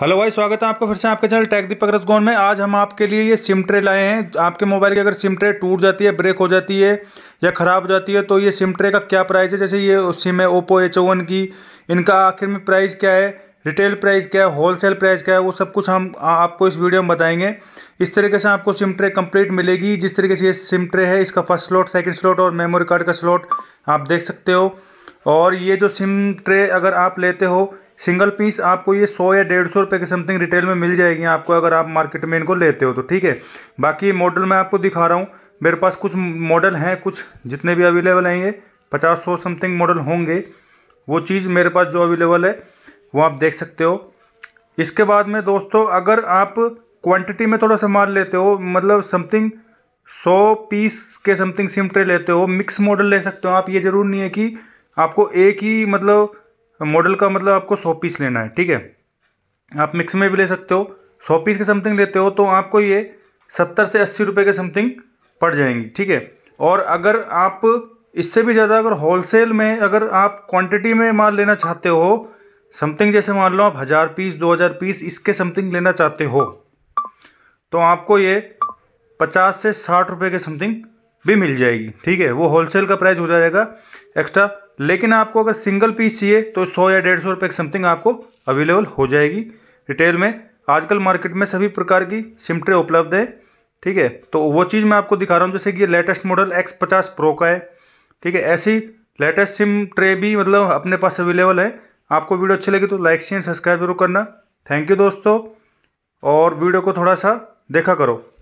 hello भाई स्वागत है आपका फिर से आपके चैनल टैग दीपक रसगोन में आज हम आपके लिए ये सिम ट्रे लाए हैं आपके मोबाइल की अगर सिम ट्रे टूट जाती है ब्रेक हो जाती है या ख़राब हो जाती है तो ये सिम ट्रे का क्या प्राइस है जैसे ये सिम है ओप्पो एच वन की इनका आखिर में प्राइस क्या है रिटेल प्राइस क्या है होलसेल प्राइस क्या है वो सब कुछ हम आपको इस वीडियो में बताएंगे इस तरीके से आपको सिम ट्रे कंप्लीट मिलेगी जिस तरीके से ये सिम ट्रे है इसका फर्स्ट स्लॉट सेकंड स्लॉट और मेमोरी कार्ड का स्लॉट आप देख सकते हो और ये जो सिम ट्रे अगर आप लेते हो सिंगल पीस आपको ये सौ या डेढ़ सौ रुपये के समथिंग रिटेल में मिल जाएगी आपको अगर आप मार्केट में इनको लेते हो तो ठीक है बाकी मॉडल मैं आपको दिखा रहा हूँ मेरे पास कुछ मॉडल हैं कुछ जितने भी अवेलेबल हैं ये पचास सौ समथिंग मॉडल होंगे वो चीज़ मेरे पास जो अवेलेबल है वो आप देख सकते हो इसके बाद में दोस्तों अगर आप क्वांटिटी में थोड़ा सा माल लेते हो मतलब समथिंग सौ पीस के समथिंग सिम ट्रे लेते हो मिक्स मॉडल ले सकते हो आप ये ज़रूर नहीं है कि आपको एक ही मतलब मॉडल का मतलब आपको सौ पीस लेना है ठीक है आप मिक्स में भी ले सकते हो सौ पीस के समथिंग लेते हो तो आपको ये सत्तर से अस्सी रुपये के समथिंग पड़ जाएंगी ठीक है और अगर आप इससे भी ज़्यादा अगर होलसेल में अगर आप क्वांटिटी में माल लेना चाहते हो समथिंग जैसे मान लो आप हज़ार पीस दो हज़ार पीस इसके समथिंग लेना चाहते हो तो आपको ये पचास से साठ रुपये के समथिंग भी मिल जाएगी ठीक है वो होलसेल का प्राइस हो जाएगा एक्स्ट्रा लेकिन आपको अगर सिंगल पीस चाहिए तो सौ या डेढ़ सौ रुपये की समथिंग आपको अवेलेबल हो जाएगी रिटेल में आजकल मार्केट में सभी प्रकार की सिम ट्रे उपलब्ध है ठीक है तो वो चीज़ मैं आपको दिखा रहा हूँ जैसे कि ये लेटेस्ट मॉडल एक्स पचास प्रो का है ठीक है ऐसी लेटेस्ट सिम ट्रे भी मतलब अपने पास अवेलेबल है आपको वीडियो अच्छी लगी तो लाइक शेयर सब्सक्राइब जरूर करना थैंक यू दोस्तों और वीडियो को थोड़ा सा देखा करो